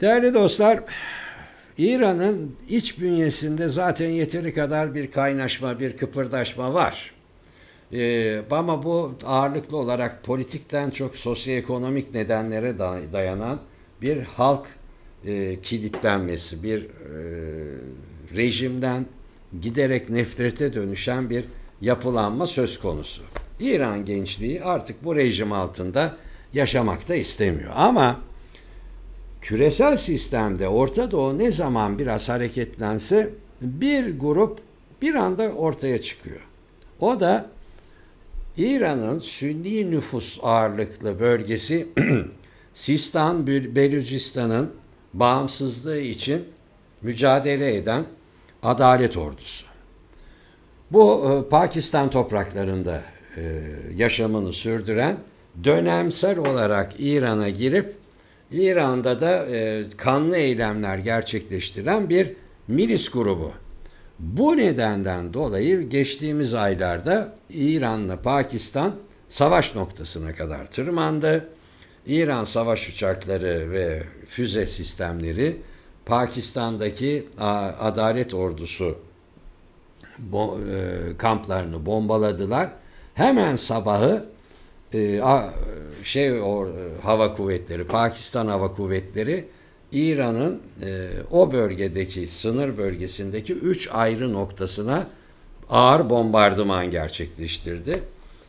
Değerli dostlar, İran'ın iç bünyesinde zaten yeteri kadar bir kaynaşma, bir kıpırdaşma var. Ee, ama bu ağırlıklı olarak politikten çok sosyoekonomik nedenlere dayanan bir halk e, kilitlenmesi, bir e, rejimden giderek nefrete dönüşen bir yapılanma söz konusu. İran gençliği artık bu rejim altında yaşamakta istemiyor. Ama küresel sistemde Orta Doğu ne zaman biraz hareketlense bir grup bir anda ortaya çıkıyor. O da İran'ın Sünni nüfus ağırlıklı bölgesi Sistan, Belucistan'ın bağımsızlığı için mücadele eden Adalet Ordusu. Bu e, Pakistan topraklarında e, yaşamını sürdüren dönemsel olarak İran'a girip İran'da da e, kanlı eylemler gerçekleştiren bir milis grubu. Bu nedenden dolayı geçtiğimiz aylarda İran'la Pakistan savaş noktasına kadar tırmandı. İran savaş uçakları ve füze sistemleri Pakistan'daki adalet ordusu bo e, kamplarını bombaladılar. Hemen sabahı e, şey o e, hava kuvvetleri, Pakistan hava kuvvetleri İran'ın e, o bölgedeki sınır bölgesindeki üç ayrı noktasına ağır bombardıman gerçekleştirdi.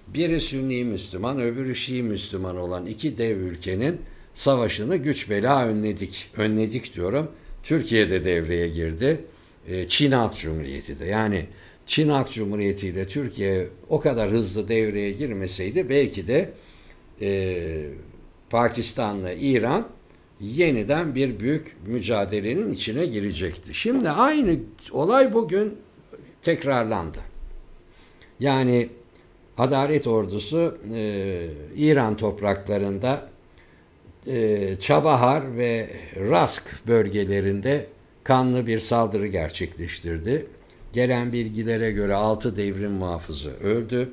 Biri Sünni Müslüman, öbürü Şii Müslüman olan iki dev ülkenin savaşını güç bela önledik. Önledik diyorum. Türkiye de devreye girdi. E, Çin Halk Cumhuriyeti de. Yani Çin Halk Cumhuriyeti ile Türkiye o kadar hızlı devreye girmeseydi belki de e, Pakistan'la İran yeniden bir büyük mücadelenin içine girecekti. Şimdi aynı olay bugün tekrarlandı. Yani Adalet Ordusu e, İran topraklarında e, Çabahar ve Rask bölgelerinde kanlı bir saldırı gerçekleştirdi. Gelen bilgilere göre 6 devrim muhafızı öldü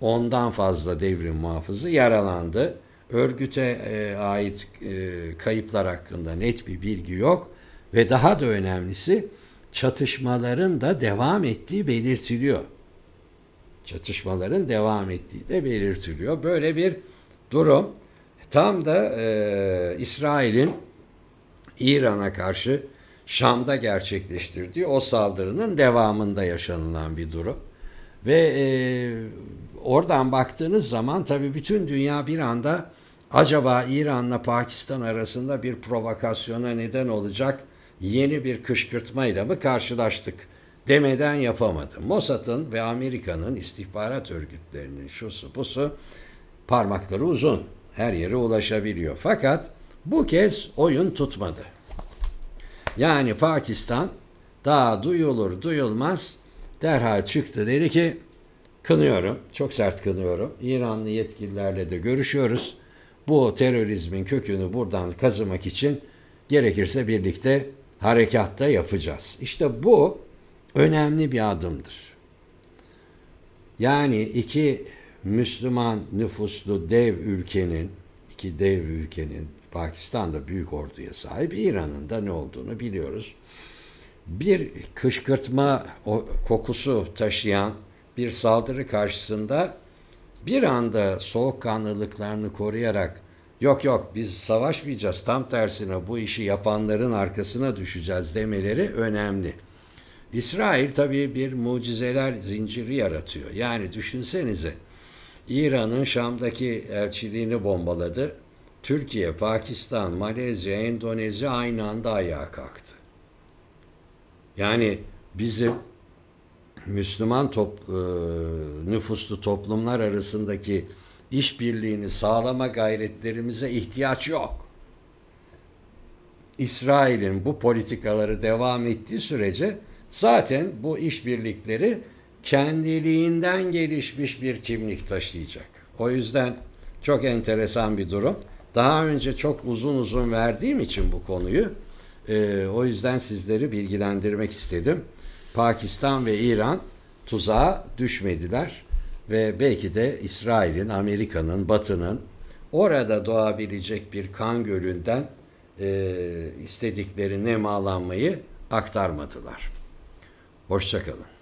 ondan fazla devrim muhafızı yaralandı. Örgüte e, ait e, kayıplar hakkında net bir bilgi yok ve daha da önemlisi çatışmaların da devam ettiği belirtiliyor. Çatışmaların devam ettiği de belirtiliyor. Böyle bir durum tam da e, İsrail'in İran'a karşı Şam'da gerçekleştirdiği o saldırının devamında yaşanılan bir durum. Ve e, oradan baktığınız zaman tabii bütün dünya bir anda acaba İran'la Pakistan arasında bir provokasyona neden olacak yeni bir kışkırtmayla mı karşılaştık demeden yapamadı. Mossad'ın ve Amerika'nın istihbarat örgütlerinin şusu busu parmakları uzun. Her yere ulaşabiliyor. Fakat bu kez oyun tutmadı. Yani Pakistan daha duyulur duyulmaz derhal çıktı dedi ki kınıyorum, çok sert kınıyorum. İranlı yetkililerle de görüşüyoruz. Bu terörizmin kökünü buradan kazımak için gerekirse birlikte harekatta yapacağız. İşte bu önemli bir adımdır. Yani iki Müslüman nüfuslu dev ülkenin, iki dev ülkenin Pakistan'da büyük orduya sahip, İran'ın da ne olduğunu biliyoruz bir kışkırtma kokusu taşıyan bir saldırı karşısında bir anda soğukkanlılıklarını koruyarak yok yok biz savaşmayacağız tam tersine bu işi yapanların arkasına düşeceğiz demeleri önemli. İsrail tabii bir mucizeler zinciri yaratıyor. Yani düşünsenize İran'ın Şam'daki elçiliğini bombaladı. Türkiye, Pakistan, Malezya, Endonezya aynı anda ayağa kalktı. Yani bizim Müslüman top, e, nüfuslu toplumlar arasındaki işbirliğini sağlama gayretlerimize ihtiyaç yok. İsrail'in bu politikaları devam ettiği sürece zaten bu işbirlikleri kendiliğinden gelişmiş bir kimlik taşıyacak. O yüzden çok enteresan bir durum. Daha önce çok uzun uzun verdiğim için bu konuyu e, o yüzden sizleri bilgilendirmek istedim. Pakistan ve İran tuzağa düşmediler ve belki de İsrail'in, Amerika'nın, Batı'nın orada doğabilecek bir kan gölünden e, istedikleri nemalanmayı aktarmadılar. Hoşçakalın.